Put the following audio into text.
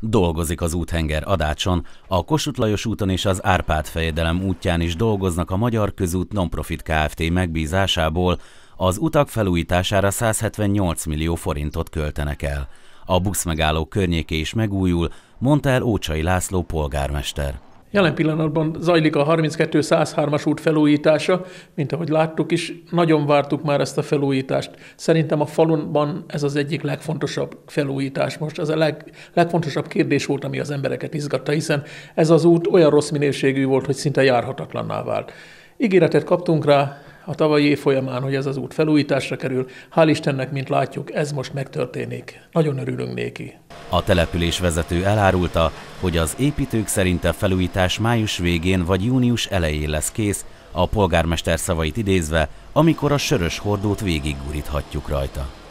Dolgozik az úthenger Adácson, a Kossuth Lajos úton és az Árpád fejedelem útján is dolgoznak a Magyar Közút Nonprofit Kft. megbízásából, az utak felújítására 178 millió forintot költenek el. A buszmegálló környéke is megújul, mondta el Ócsai László polgármester. Jelen pillanatban zajlik a 32-103-as út felújítása, mint ahogy láttuk is, nagyon vártuk már ezt a felújítást. Szerintem a falunban ez az egyik legfontosabb felújítás most. Ez a leg, legfontosabb kérdés volt, ami az embereket izgatta, hiszen ez az út olyan rossz minőségű volt, hogy szinte járhatatlanná vált. Ígéretet kaptunk rá, a tavalyi év folyamán, hogy ez az út felújításra kerül. Hál' Istennek, mint látjuk, ez most megtörténik. Nagyon örülünk néki. A település vezető elárulta, hogy az építők szerint a felújítás május végén vagy június elején lesz kész, a polgármester szavait idézve, amikor a sörös hordót végigguríthatjuk rajta.